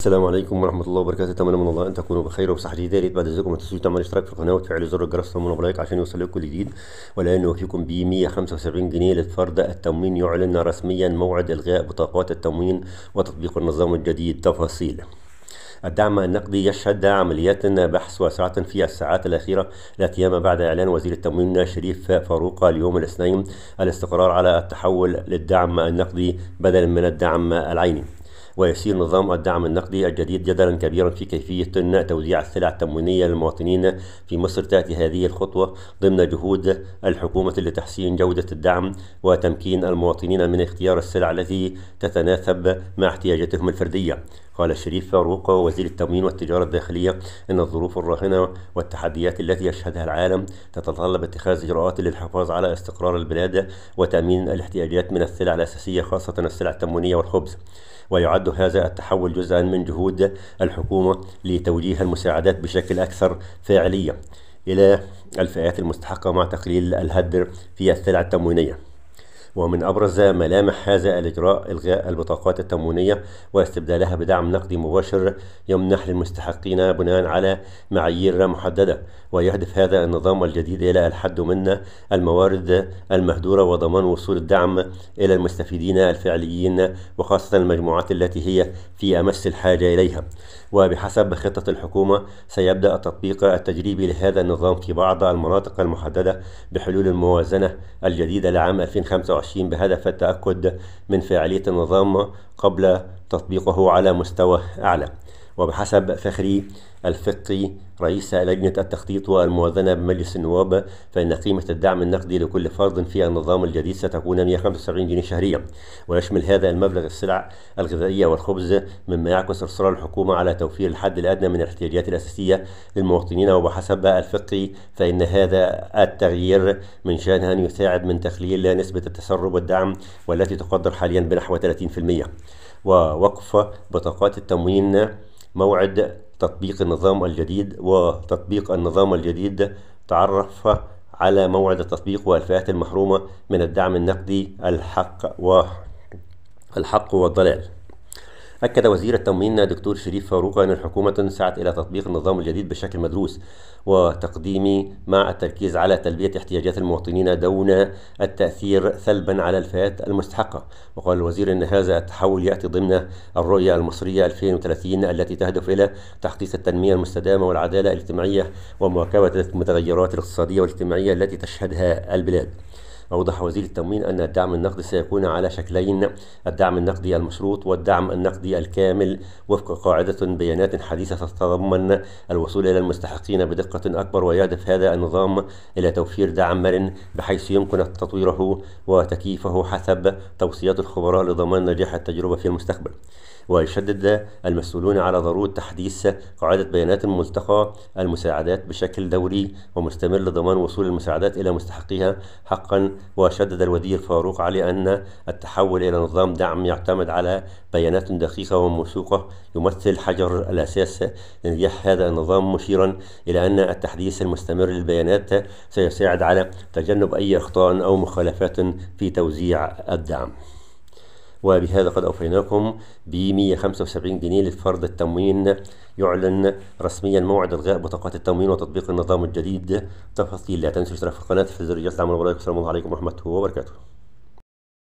السلام عليكم ورحمة الله وبركاته أتمنى من الله أن تكونوا بخير وبصحة جديدة بعد إذنكم ما تنسوش تعملوا اشتراك في القناة وتفعلوا زر الجرس تمنوا لايك عشان يوصل لكم جديد والآن نوفيكم ب 175 جنيه للفرد التموين يعلن رسميا موعد إلغاء بطاقات التموين وتطبيق النظام الجديد تفاصيل الدعم النقدي يشهد عمليات بحث واسعة في الساعات الأخيرة لا سيما بعد إعلان وزير التموين شريف فاروق اليوم الاثنين الاستقرار على التحول للدعم النقدي بدلا من الدعم العيني ويسير نظام الدعم النقدي الجديد جدلا كبيرا في كيفية توزيع السلع التموينية للمواطنين في مصر تأتي هذه الخطوة ضمن جهود الحكومة لتحسين جودة الدعم وتمكين المواطنين من اختيار السلع التي تتناسب مع احتياجاتهم الفردية قال الشريف فاروق وزير التموين والتجارة الداخلية إن الظروف الراهنة والتحديات التي يشهدها العالم تتطلب اتخاذ إجراءات للحفاظ على استقرار البلاد وتأمين الاحتياجات من السلع الأساسية خاصة السلع التموينية والخبز ويعد هذا التحول جزءا من جهود الحكومة لتوجيه المساعدات بشكل أكثر فاعلية إلى الفئات المستحقة مع تقليل الهدر في السلع التموينية ومن أبرز ملامح هذا الإجراء إلغاء البطاقات التموينية واستبدالها بدعم نقدي مباشر يمنح للمستحقين بناء على معايير محددة ويهدف هذا النظام الجديد إلى الحد من الموارد المهدورة وضمان وصول الدعم إلى المستفيدين الفعليين وخاصة المجموعات التي هي في أمس الحاجة إليها وبحسب خطة الحكومة سيبدأ التطبيق التجريبي لهذا النظام في بعض المناطق المحددة بحلول الموازنة الجديدة لعام 2025 2021 بهدف التأكد من فاعلية النظام قبل تطبيقه على مستوى أعلى وبحسب فخري الفقي رئيس لجنة التخطيط والموازنة بمجلس النواب فإن قيمة الدعم النقدي لكل فرد في النظام الجديد ستكون 175 جنيه شهريا ويشمل هذا المبلغ السلع الغذائية والخبز مما يعكس إصرار الحكومة على توفير الحد الأدنى من الاحتياجات الأساسية للمواطنين وبحسب الفقي فإن هذا التغيير من شأنه أن يساعد من تقليل نسبة التسرب والدعم والتي تقدر حاليا بنحو 30% ووقف بطاقات التموين موعد تطبيق النظام الجديد وتطبيق النظام الجديد تعرف على موعد التطبيق والفئات المحرومة من الدعم النقدي الحق والحق والضلال أكد وزير التموين دكتور شريف فاروق أن الحكومة سعت إلى تطبيق النظام الجديد بشكل مدروس وتقديم مع التركيز على تلبية احتياجات المواطنين دون التأثير سلبا على الفئات المستحقة وقال الوزير أن هذا التحول يأتي ضمن الرؤية المصرية 2030 التي تهدف إلى تحقيق التنمية المستدامة والعدالة الاجتماعية ومواكبة المتغيرات الاقتصادية والاجتماعية التي تشهدها البلاد أوضح وزير التموين أن الدعم النقدي سيكون على شكلين الدعم النقدي المشروط والدعم النقدي الكامل وفق قاعدة بيانات حديثة تتضمن الوصول إلى المستحقين بدقة أكبر ويهدف هذا النظام إلى توفير دعم مرن بحيث يمكن تطويره وتكييفه حسب توصيات الخبراء لضمان نجاح التجربة في المستقبل ويشدد المسؤولون على ضرورة تحديث قاعدة بيانات الملتقى المساعدات بشكل دوري ومستمر لضمان وصول المساعدات إلى مستحقيها حقا وشدد الوزير فاروق علي أن التحول إلى نظام دعم يعتمد على بيانات دقيقة وموثوقة يمثل حجر الأساس لنجاح هذا النظام مشيرا إلى أن التحديث المستمر للبيانات سيساعد على تجنب أي أخطاء أو مخالفات في توزيع الدعم وبهذا قد أوفيناكم ب 175 جنيه لفرض التموين يعلن رسميا موعد إلغاء بطاقات التموين وتطبيق النظام الجديد تفاصيل لا تنسوا الاشتراك في القناة في زر الجرس العمل والسلام عليكم ورحمة الله وبركاته